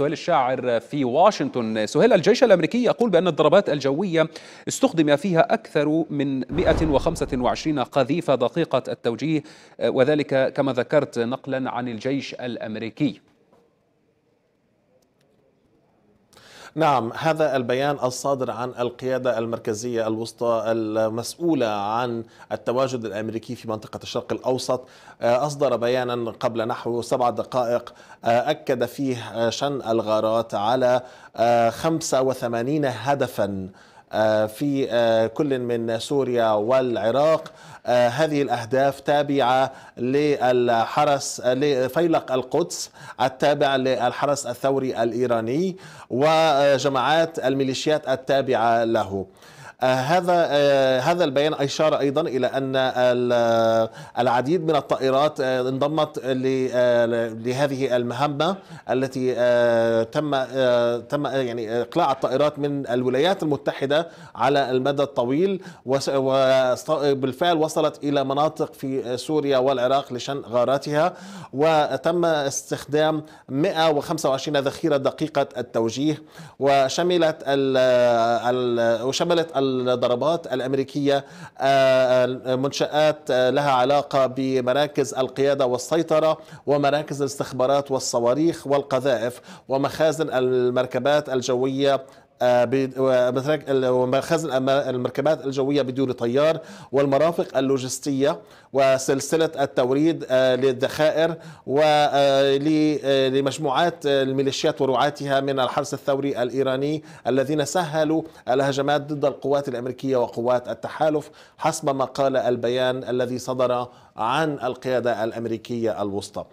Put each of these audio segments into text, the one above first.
سهيل الشاعر في واشنطن سهيل الجيش الأمريكي يقول بأن الضربات الجوية استخدم فيها أكثر من 125 قذيفة دقيقة التوجيه وذلك كما ذكرت نقلا عن الجيش الأمريكي نعم هذا البيان الصادر عن القيادة المركزية الوسطى المسؤولة عن التواجد الأمريكي في منطقة الشرق الأوسط آه، أصدر بيانا قبل نحو سبع دقائق آه، أكد فيه شن الغارات على 85 آه، هدفا آه، في آه، كل من سوريا والعراق آه، هذه الأهداف تابعة للحرس لفيلق القدس التابع للحرس الثوري الإيراني وجماعات الميليشيات التابعة له آه، هذا آه، هذا البيان اشار ايضا الى ان العديد من الطائرات آه، انضمت لهذه المهمه التي تم تم يعني اقلاع الطائرات من الولايات المتحده على المدى الطويل وبالفعل وصلت الى مناطق في سوريا والعراق لشن غاراتها وتم استخدام 125 ذخيره دقيقه التوجيه وشملت وشملت الضربات الأمريكية آه، آه، منشآت آه، لها علاقة بمراكز القيادة والسيطرة ومراكز الاستخبارات والصواريخ والقذائف ومخازن المركبات الجوية آه، ومخازن المركبات الجوية بدون طيار والمرافق اللوجستية وسلسلة التوريد آه، للذخائر ولمجموعات آه، الميليشيات ورعاتها من الحرس الثوري الإيراني الذين سهلوا الهجمات ضد القوات الأمريكية وقوات التحالف حسب ما قال البيان الذي صدر عن القيادة الأمريكية الوسطى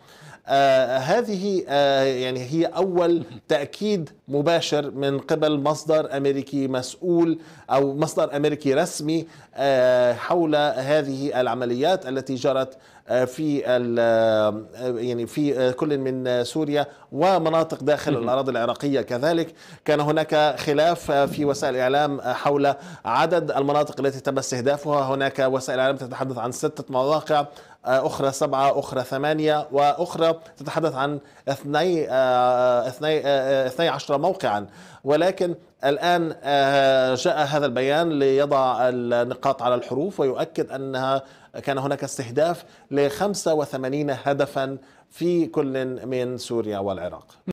آه هذه آه يعني هي أول تأكيد مباشر من قبل مصر مصدر أمريكي مسؤول أو مصدر أمريكي رسمي آه، حول هذه العمليات التي جرت آه، في آه، يعني في كل من سوريا ومناطق داخل الاراضي العراقيه كذلك كان هناك خلاف في وسائل الاعلام حول عدد المناطق التي تم استهدافها هناك وسائل الاعلام تتحدث عن سته مواقع أخرى سبعة أخرى ثمانية وأخرى تتحدث عن اثني, آه، اثني, آه، اثني عشر موقعا ولكن الآن آه، جاء هذا البيان ليضع النقاط على الحروف ويؤكد أنها كان هناك استهداف ل 85 هدفا في كل من سوريا والعراق